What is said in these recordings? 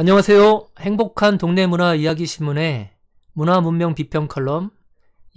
안녕하세요. 행복한 동네 문화 이야기 신문의 문화 문명 비평 컬럼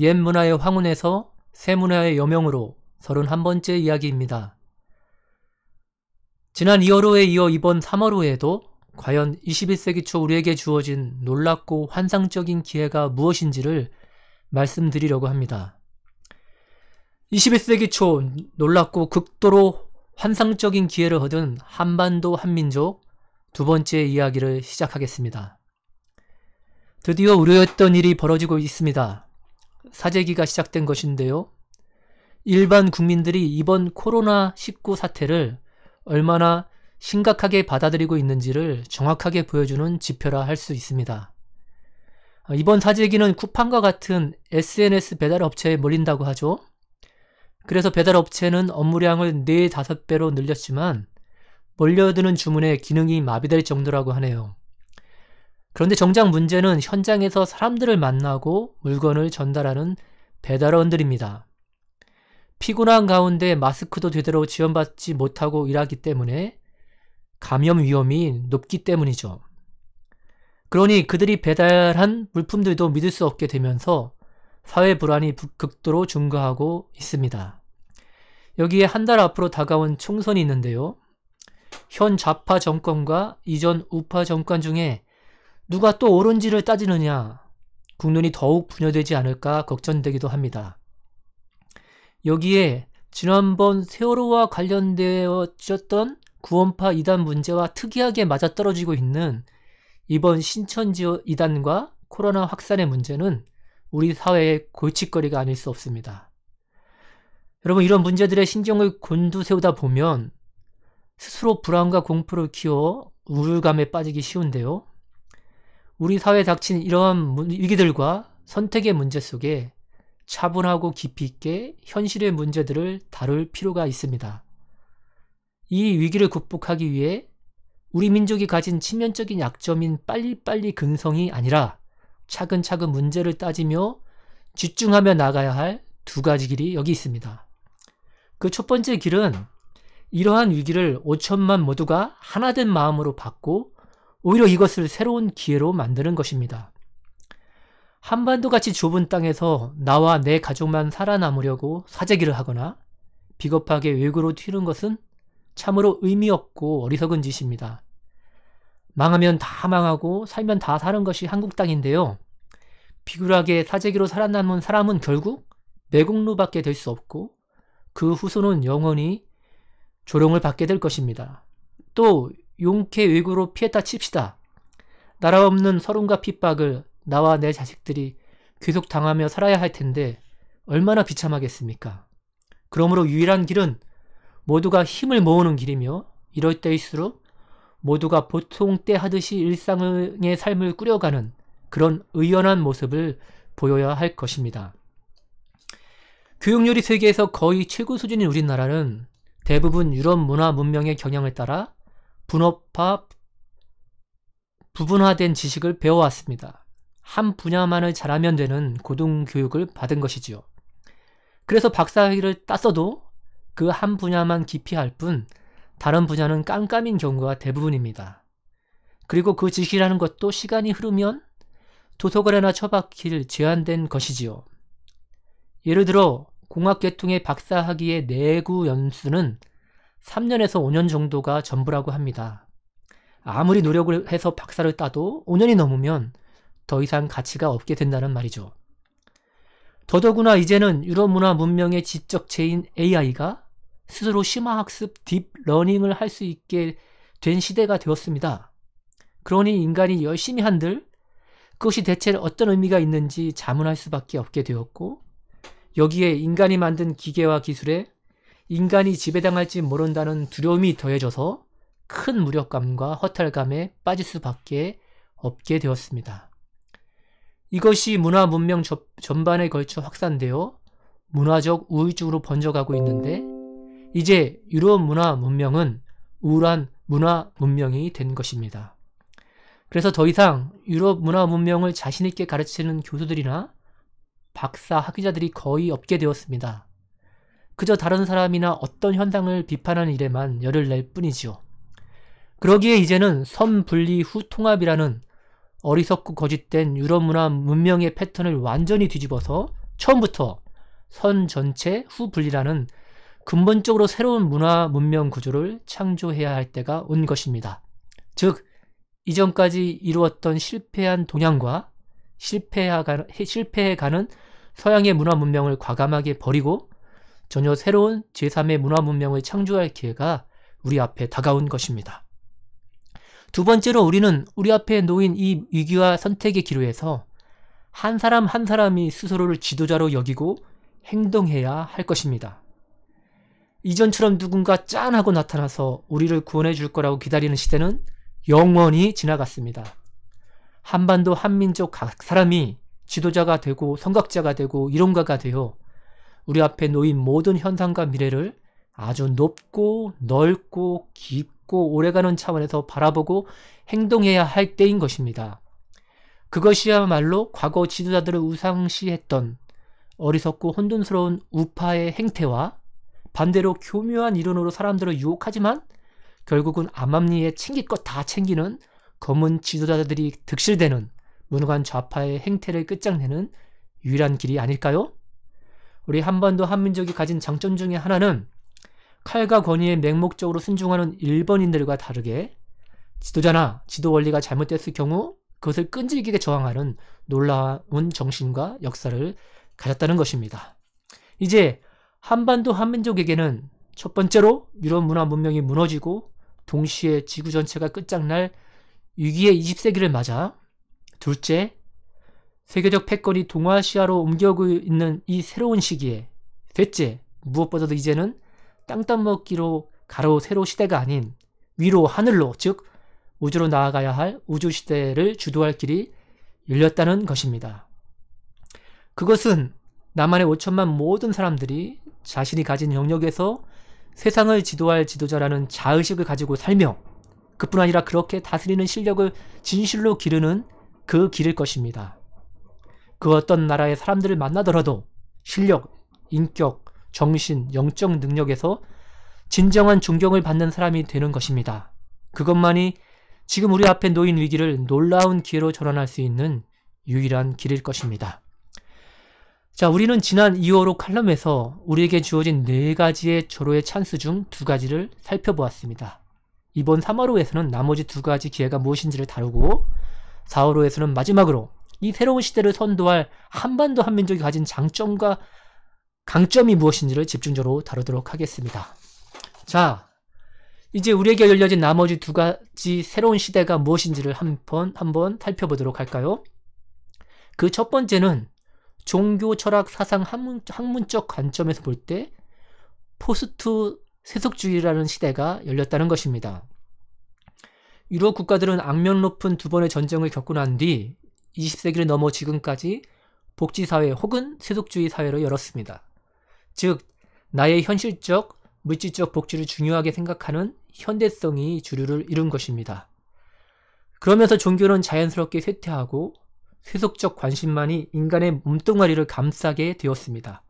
옛 문화의 황혼에서 새 문화의 여명으로 31번째 이야기입니다. 지난 2월호에 이어 이번 3월호에도 과연 21세기 초 우리에게 주어진 놀랍고 환상적인 기회가 무엇인지를 말씀드리려고 합니다. 21세기 초 놀랍고 극도로 환상적인 기회를 얻은 한반도 한민족 두 번째 이야기를 시작하겠습니다. 드디어 우려했던 일이 벌어지고 있습니다. 사재기가 시작된 것인데요. 일반 국민들이 이번 코로나19 사태를 얼마나 심각하게 받아들이고 있는지를 정확하게 보여주는 지표라 할 수 있습니다. 이번 사재기는 쿠팡과 같은 SNS 배달 업체에 몰린다고 하죠. 그래서 배달 업체는 업무량을 4, 5배로 늘렸지만 몰려드는 주문에 기능이 마비될 정도라고 하네요. 그런데 정작 문제는 현장에서 사람들을 만나고 물건을 전달하는 배달원들입니다. 피곤한 가운데 마스크도 제대로 지원받지 못하고 일하기 때문에 감염 위험이 높기 때문이죠. 그러니 그들이 배달한 물품들도 믿을 수 없게 되면서 사회 불안이 극도로 증가하고 있습니다. 여기에 한 달 앞으로 다가온 총선이 있는데요. 현 좌파 정권과 이전 우파 정권 중에 누가 또 옳은지를 따지느냐 국론이 더욱 분열되지 않을까 걱정되기도 합니다. 여기에 지난번 세월호와 관련되었던 구원파 이단 문제와 특이하게 맞아떨어지고 있는 이번 신천지 이단과 코로나 확산의 문제는 우리 사회의 골칫거리가 아닐 수 없습니다. 여러분 이런 문제들의 신경을 곤두세우다 보면 스스로 불안과 공포를 키워 우울감에 빠지기 쉬운데요. 우리 사회에 닥친 이러한 위기들과 선택의 문제 속에 차분하고 깊이 있게 현실의 문제들을 다룰 필요가 있습니다. 이 위기를 극복하기 위해 우리 민족이 가진 치면적인 약점인 빨리빨리 근성이 아니라 차근차근 문제를 따지며 집중하며 나가야 할 두 가지 길이 여기 있습니다. 그 첫 번째 길은 이러한 위기를 5천만 모두가 하나된 마음으로 받고 오히려 이것을 새로운 기회로 만드는 것입니다. 한반도 같이 좁은 땅에서 나와 내 가족만 살아남으려고 사재기를 하거나 비겁하게 외교로 튀는 것은 참으로 의미 없고 어리석은 짓입니다. 망하면 다 망하고 살면 다 사는 것이 한국 땅인데요. 비굴하게 사재기로 살아남은 사람은 결국 매국노밖에 될 수 없고 그 후손은 영원히 조롱을 받게 될 것입니다. 또 용케 외구로 피했다 칩시다. 나라 없는 서름과 핍박을 나와 내 자식들이 계속 당하며 살아야 할 텐데 얼마나 비참하겠습니까? 그러므로 유일한 길은 모두가 힘을 모으는 길이며 이럴 때일수록 모두가 보통 때 하듯이 일상의 삶을 꾸려가는 그런 의연한 모습을 보여야 할 것입니다. 교육열이 세계에서 거의 최고 수준인 우리나라는 대부분 유럽 문화 문명의 경향을 따라 분업화, 부분화된 지식을 배워왔습니다. 한 분야만을 잘하면 되는 고등교육을 받은 것이지요. 그래서 박사학위를 땄어도 그 한 분야만 기피할 뿐 다른 분야는 깜깜인 경우가 대부분입니다. 그리고 그 지식이라는 것도 시간이 흐르면 도서관에나 처박힐 제한된 것이지요. 예를 들어 공학계통의 박사학위의 내구 연수는 3년에서 5년 정도가 전부라고 합니다. 아무리 노력을 해서 박사를 따도 5년이 넘으면 더 이상 가치가 없게 된다는 말이죠. 더더구나 이제는 유럽 문화 문명의 지적체인 AI가 스스로 심화학습 딥러닝을 할 수 있게 된 시대가 되었습니다. 그러니 인간이 열심히 한들 그것이 대체 어떤 의미가 있는지 자문할 수밖에 없게 되었고 여기에 인간이 만든 기계와 기술에 인간이 지배당할지 모른다는 두려움이 더해져서 큰 무력감과 허탈감에 빠질 수밖에 없게 되었습니다. 이것이 문화 문명 전반에 걸쳐 확산되어 문화적 우울증으로 번져가고 있는데 이제 유럽 문화 문명은 우울한 문화 문명이 된 것입니다. 그래서 더 이상 유럽 문화 문명을 자신있게 가르치는 교수들이나 박사, 학위자들이 거의 없게 되었습니다. 그저 다른 사람이나 어떤 현상을 비판하는 일에만 열을 낼 뿐이지요. 그러기에 이제는 선분리 후 통합이라는 어리석고 거짓된 유럽 문화 문명의 패턴을 완전히 뒤집어서 처음부터 선 전체 후 분리라는 근본적으로 새로운 문화 문명 구조를 창조해야 할 때가 온 것입니다. 즉, 이전까지 이루었던 실패한 동향과 실패해가는 서양의 문화 문명을 과감하게 버리고 전혀 새로운 제3의 문화 문명을 창조할 기회가 우리 앞에 다가온 것입니다. 두 번째로 우리는 우리 앞에 놓인 이 위기와 선택의 기로에서 한 사람 한 사람이 스스로를 지도자로 여기고 행동해야 할 것입니다. 이전처럼 누군가 짠 하고 나타나서 우리를 구원해 줄 거라고 기다리는 시대는 영원히 지나갔습니다. 한반도 한민족 각 사람이 지도자가 되고 선각자가 되고 이론가가 되어 우리 앞에 놓인 모든 현상과 미래를 아주 높고 넓고 깊고 오래가는 차원에서 바라보고 행동해야 할 때인 것입니다. 그것이야말로 과거 지도자들을 우상시했던 어리석고 혼돈스러운 우파의 행태와 반대로 교묘한 이론으로 사람들을 유혹하지만 결국은 암암리에 챙길 것 다 챙기는 검은 지도자들이 득실되는 문호관 좌파의 행태를 끝장내는 유일한 길이 아닐까요? 우리 한반도 한민족이 가진 장점 중의 하나는 칼과 권위에 맹목적으로 순종하는 일본인들과 다르게 지도자나 지도 원리가 잘못됐을 경우 그것을 끈질기게 저항하는 놀라운 정신과 역사를 가졌다는 것입니다. 이제 한반도 한민족에게는 첫 번째로 유럽 문화 문명이 무너지고 동시에 지구 전체가 끝장날 위기의 20세기를 맞아 둘째, 세계적 패권이 동아시아로 옮겨오고 있는 이 새로운 시기에 셋째, 무엇보다도 이제는 땅따 먹기로 가로 세로 시대가 아닌 위로 하늘로 즉 우주로 나아가야 할 우주 시대를 주도할 길이 열렸다는 것입니다. 그것은 남한의 5천만 모든 사람들이 자신이 가진 영역에서 세상을 지도할 지도자라는 자의식을 가지고 살며 그뿐 아니라 그렇게 다스리는 실력을 진실로 기르는 그 길일 것입니다. 그 어떤 나라의 사람들을 만나더라도 실력, 인격, 정신, 영적 능력에서 진정한 존경을 받는 사람이 되는 것입니다. 그것만이 지금 우리 앞에 놓인 위기를 놀라운 기회로 전환할 수 있는 유일한 길일 것입니다. 자, 우리는 지난 2월호 칼럼에서 우리에게 주어진 네 가지의 절호의 찬스 중 두 가지를 살펴보았습니다. 이번 3월호에서는 나머지 두 가지 기회가 무엇인지를 다루고 사월호에서는 마지막으로 이 새로운 시대를 선도할 한반도 한민족이 가진 장점과 강점이 무엇인지를 집중적으로 다루도록 하겠습니다. 자, 이제 우리에게 열려진 나머지 두 가지 새로운 시대가 무엇인지를 한번 한번 살펴보도록 할까요? 그 첫 번째는 종교 철학 사상 학문, 학문적 관점에서 볼 때 포스트 세속주의라는 시대가 열렸다는 것입니다. 유럽 국가들은 악명 높은 두 번의 전쟁을 겪고 난 뒤 20세기를 넘어 지금까지 복지사회 혹은 세속주의 사회로 열었습니다. 즉, 나의 현실적, 물질적 복지를 중요하게 생각하는 현대성이 주류를 이룬 것입니다. 그러면서 종교는 자연스럽게 쇠퇴하고 세속적 관심만이 인간의 몸뚱아리를 감싸게 되었습니다.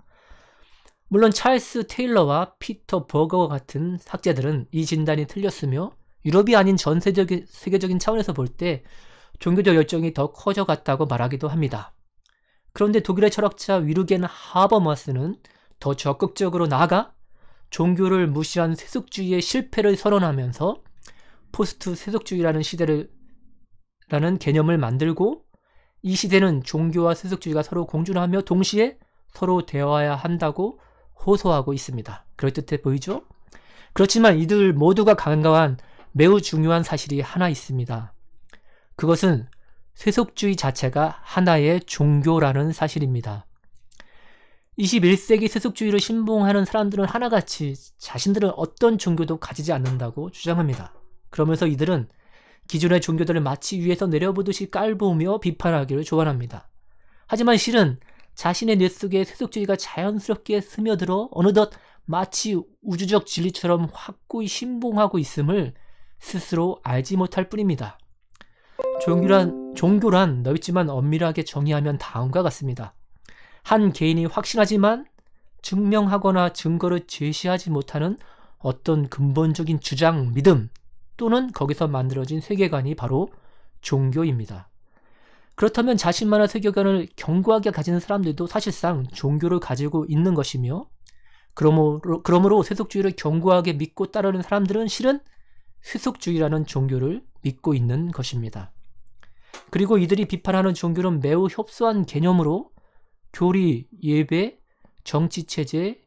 물론 찰스 테일러와 피터 버거 같은 학자들은 이 진단이 틀렸으며 유럽이 아닌 전 세계적인, 세계적인 차원에서 볼 때 종교적 열정이 더 커져갔다고 말하기도 합니다. 그런데 독일의 철학자 위르겐 하버마스는 더 적극적으로 나아가 종교를 무시한 세속주의의 실패를 선언하면서 포스트 세속주의라는 시대를 라는 개념을 만들고 이 시대는 종교와 세속주의가 서로 공존하며 동시에 서로 대화해야 한다고 호소하고 있습니다. 그럴듯해 보이죠? 그렇지만 이들 모두가 간과한 매우 중요한 사실이 하나 있습니다. 그것은 세속주의 자체가 하나의 종교라는 사실입니다. 21세기 세속주의를 신봉하는 사람들은 하나같이 자신들은 어떤 종교도 가지지 않는다고 주장합니다. 그러면서 이들은 기존의 종교들을 마치 위에서 내려보듯이 깔보며 비판하기를 조언합니다. 하지만 실은 자신의 뇌 속에 세속주의가 자연스럽게 스며들어 어느덧 마치 우주적 진리처럼 확고히 신봉하고 있음을 스스로 알지 못할 뿐입니다. 종교란, 종교란 넓지만 엄밀하게 정의하면 다음과 같습니다. 한 개인이 확신하지만 증명하거나 증거를 제시하지 못하는 어떤 근본적인 주장, 믿음 또는 거기서 만들어진 세계관이 바로 종교입니다. 그렇다면 자신만의 세계관을 견고하게 가지는 사람들도 사실상 종교를 가지고 있는 것이며 그러므로, 그러므로 세속주의를 견고하게 믿고 따르는 사람들은 실은 세속주의라는 종교를 믿고 있는 것입니다. 그리고 이들이 비판하는 종교는 매우 협소한 개념으로 교리, 예배, 정치체제,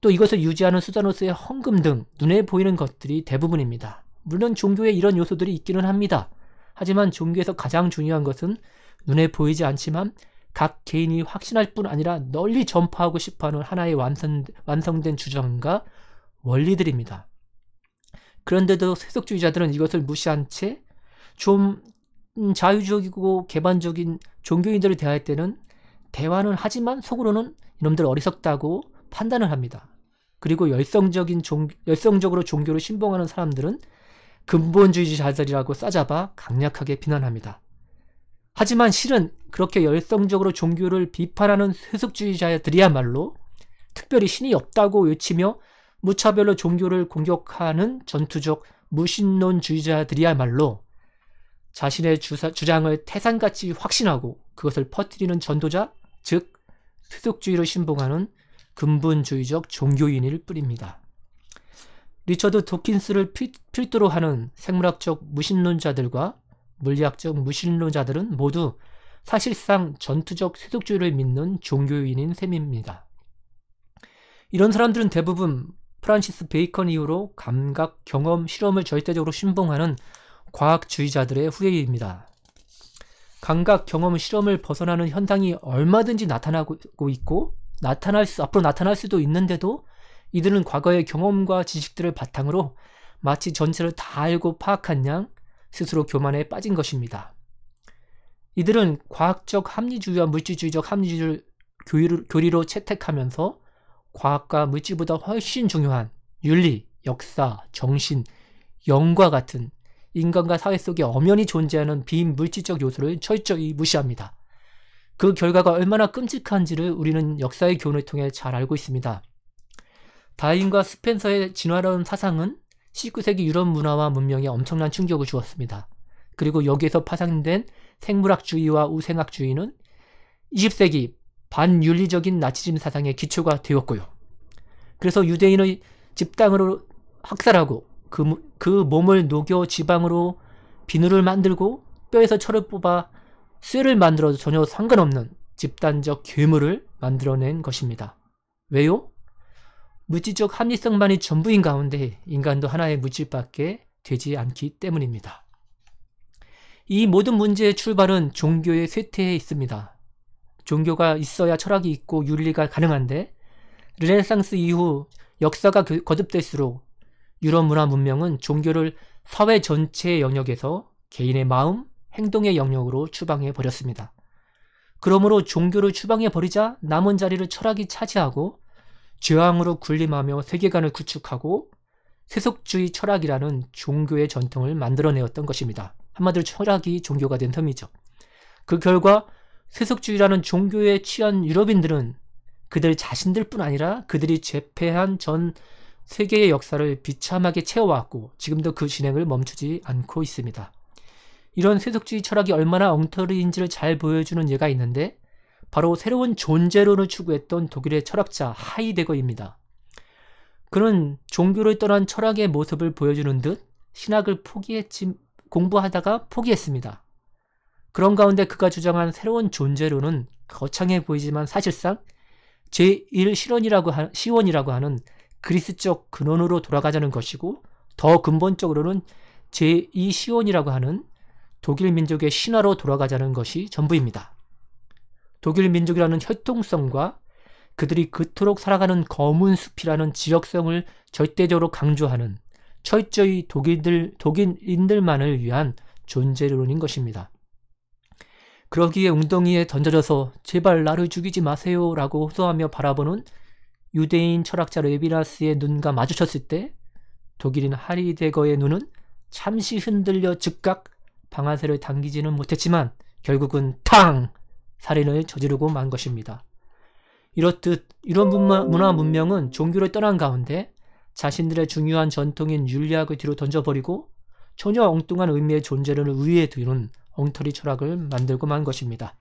또 이것을 유지하는 수단으로서의 헌금 등 눈에 보이는 것들이 대부분입니다. 물론 종교에 이런 요소들이 있기는 합니다. 하지만 종교에서 가장 중요한 것은 눈에 보이지 않지만 각 개인이 확신할 뿐 아니라 널리 전파하고 싶어하는 하나의 완성, 완성된 주장과 원리들입니다. 그런데도 세속주의자들은 이것을 무시한 채 좀 자유적이고 개방적인 종교인들을 대할 때는 대화는 하지만 속으로는 이놈들 어리석다고 판단을 합니다. 그리고 열성적인 종, 열성적으로 종교를 신봉하는 사람들은 근본주의자들이라고 싸잡아 강력하게 비난합니다. 하지만 실은 그렇게 열성적으로 종교를 비판하는 세속주의자들이야말로 특별히 신이 없다고 외치며 무차별로 종교를 공격하는 전투적 무신론주의자들이야말로 자신의 주사, 주장을 태산같이 확신하고 그것을 퍼뜨리는 전도자, 즉투속주의를 신봉하는 근본주의적 종교인일 뿐입니다. 리처드 도킨스를 필두로 하는 생물학적 무신론자들과 물리학적 무신론자들은 모두 사실상 전투적 세속주의를 믿는 종교인인 셈입니다. 이런 사람들은 대부분 프란시스 베이컨 이후로 감각, 경험, 실험을 절대적으로 신봉하는 과학주의자들의 후예입니다. 감각, 경험, 실험을 벗어나는 현상이 얼마든지 나타나고 있고 나타날 수, 앞으로 나타날 수도 있는데도 이들은 과거의 경험과 지식들을 바탕으로 마치 전체를 다 알고 파악한 양 스스로 교만에 빠진 것입니다. 이들은 과학적 합리주의와 물질주의적 합리주의를 교리로, 채택하면서 과학과 물질보다 훨씬 중요한 윤리, 역사, 정신, 영과 같은 인간과 사회 속에 엄연히 존재하는 비물질적 요소를 철저히 무시합니다. 그 결과가 얼마나 끔찍한지를 우리는 역사의 교훈을 통해 잘 알고 있습니다. 다인과 스펜서의 진화론 사상은 19세기 유럽 문화와 문명에 엄청난 충격을 주었습니다. 그리고 여기에서 파생된 생물학주의와 우생학주의는 20세기 반윤리적인 나치즘 사상의 기초가 되었고요. 그래서 유대인의 집단으로 학살하고 그, 그 몸을 녹여 지방으로 비누를 만들고 뼈에서 철을 뽑아 쇠를 만들어도 전혀 상관없는 집단적 괴물을 만들어낸 것입니다. 왜요? 물질적 합리성만이 전부인 가운데 인간도 하나의 물질밖에 되지 않기 때문입니다. 이 모든 문제의 출발은 종교의 쇠퇴에 있습니다. 종교가 있어야 철학이 있고 윤리가 가능한데 르네상스 이후 역사가 그, 거듭될수록 유럽 문화 문명은 종교를 사회 전체의 영역에서 개인의 마음, 행동의 영역으로 추방해 버렸습니다. 그러므로 종교를 추방해 버리자 남은 자리를 철학이 차지하고 죄왕으로 군림하며 세계관을 구축하고 세속주의 철학이라는 종교의 전통을 만들어내었던 것입니다. 한마디로 철학이 종교가 된 셈이죠. 그 결과 세속주의라는 종교에 취한 유럽인들은 그들 자신들뿐 아니라 그들이 재패한 전 세계의 역사를 비참하게 채워왔고 지금도 그 진행을 멈추지 않고 있습니다. 이런 세속주의 철학이 얼마나 엉터리인지를 잘 보여주는 예가 있는데 바로 새로운 존재론을 추구했던 독일의 철학자 하이데거입니다. 그는 종교를 떠난 철학의 모습을 보여주는 듯 신학을 포기했지 공부하다가 포기했습니다. 그런 가운데 그가 주장한 새로운 존재론은 거창해 보이지만 사실상 제1실원이라고 시원이라고 하는 그리스적 근원으로 돌아가자는 것이고 더 근본적으로는 제2시원이라고 하는 독일 민족의 신화로 돌아가자는 것이 전부입니다. 독일 민족이라는 혈통성과 그들이 그토록 살아가는 검은 숲이라는 지역성을 절대적으로 강조하는 철저히 독일들, 독일인들만을 위한 존재론인 것입니다. 그러기에 웅덩이에 던져져서 제발 나를 죽이지 마세요 라고 호소하며 바라보는 유대인 철학자 레비나스의 눈과 마주쳤을 때 독일인 하리데거의 눈은 잠시 흔들려 즉각 방아쇠를 당기지는 못했지만 결국은 탕! 살인을 저지르고 만 것입니다. 이렇듯 이런 문화 문명은 종교를 떠난 가운데 자신들의 중요한 전통인 윤리학을 뒤로 던져버리고 전혀 엉뚱한 의미의 존재를 위에 두는 엉터리 철학을 만들고 만 것입니다.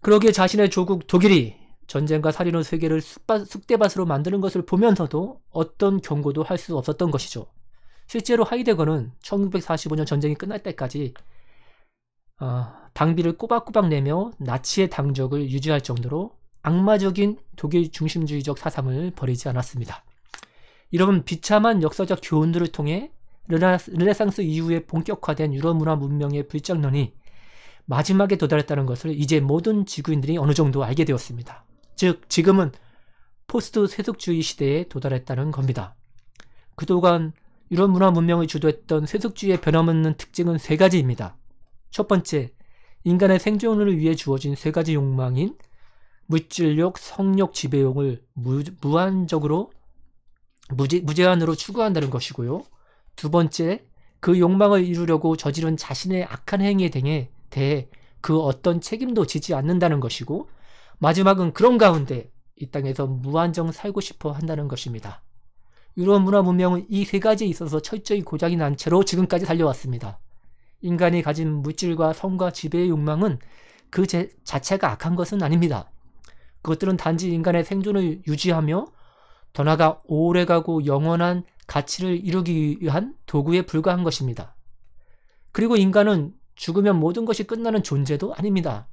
그러기에 자신의 조국 독일이 전쟁과 살인의 세계를 숙대밭으로 만드는 것을 보면서도 어떤 경고도 할 수 없었던 것이죠. 실제로 하이데거는 1945년 전쟁이 끝날 때까지 어, 당비를 꼬박꼬박 내며 나치의 당적을 유지할 정도로 악마적인 독일 중심주의적 사상을 버리지 않았습니다. 이런 비참한 역사적 교훈들을 통해 르네상스 이후에 본격화된 유럽 문화 문명의 불장론이 마지막에 도달했다는 것을 이제 모든 지구인들이 어느 정도 알게 되었습니다. 즉, 지금은 포스트 세속주의 시대에 도달했다는 겁니다. 그동안 유럽 문화 문명을 주도했던 세속주의의 변함없는 특징은 세 가지입니다. 첫 번째, 인간의 생존을 위해 주어진 세 가지 욕망인 물질욕, 성욕, 지배욕을 무, 한적으로 무제, 무제한으로 추구한다는 것이고요. 두 번째, 그 욕망을 이루려고 저지른 자신의 악한 행위에 대해, 그 어떤 책임도 지지 않는다는 것이고, 마지막은 그런 가운데 이 땅에서 무한정 살고 싶어 한다는 것입니다. 유럽 문화 문명은 이 세 가지에 있어서 철저히 고장이 난 채로 지금까지 달려왔습니다. 인간이 가진 물질과 성과 지배의 욕망은 그 제, 자체가 악한 것은 아닙니다. 그것들은 단지 인간의 생존을 유지하며 더 나아가 오래가고 영원한 가치를 이루기 위한 도구에 불과한 것입니다. 그리고 인간은 죽으면 모든 것이 끝나는 존재도 아닙니다.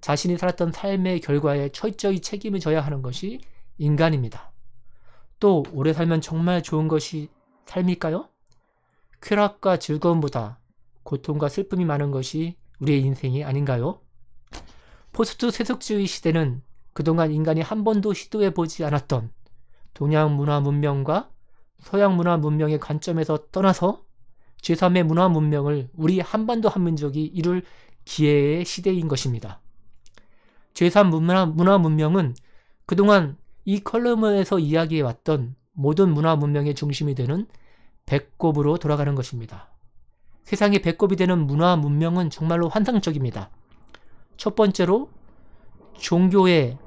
자신이 살았던 삶의 결과에 철저히 책임을 져야 하는 것이 인간입니다. 또 오래 살면 정말 좋은 것이 삶일까요? 쾌락과 즐거움보다 고통과 슬픔이 많은 것이 우리의 인생이 아닌가요? 포스트 세속주의 시대는 그동안 인간이 한 번도 시도해 보지 않았던 동양 문화 문명과 서양 문화 문명의 관점에서 떠나서 제3의 문화 문명을 우리 한반도 한민족이 이룰 기회의 시대인 것입니다. 제3 문화, 문화 문명은 그동안 이 컬럼에서 이야기해왔던 모든 문화 문명의 중심이 되는 배꼽으로 돌아가는 것입니다. 세상의 배꼽이 되는 문화 문명은 정말로 환상적입니다. 첫 번째로 종교의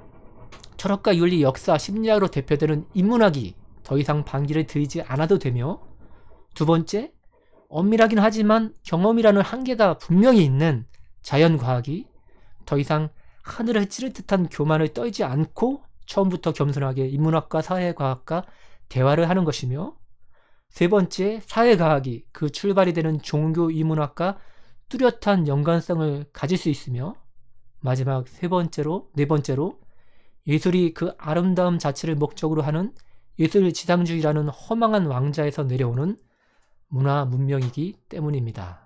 철학과 윤리, 역사, 심리학으로 대표되는 인문학이 더 이상 방귀를 들이지 않아도 되며 두 번째, 엄밀하긴 하지만 경험이라는 한계가 분명히 있는 자연과학이 더 이상 하늘을 찌를 듯한 교만을 떨지 않고 처음부터 겸손하게 인문학과 사회과학과 대화를 하는 것이며 세 번째, 사회과학이 그 출발이 되는 종교 인문학과 뚜렷한 연관성을 가질 수 있으며 마지막 세 번째로 네 번째로 예술이 그 아름다움 자체를 목적으로 하는 이슬 지상주의라는 허망한 왕자에서 내려오는 문화 문명이기 때문입니다.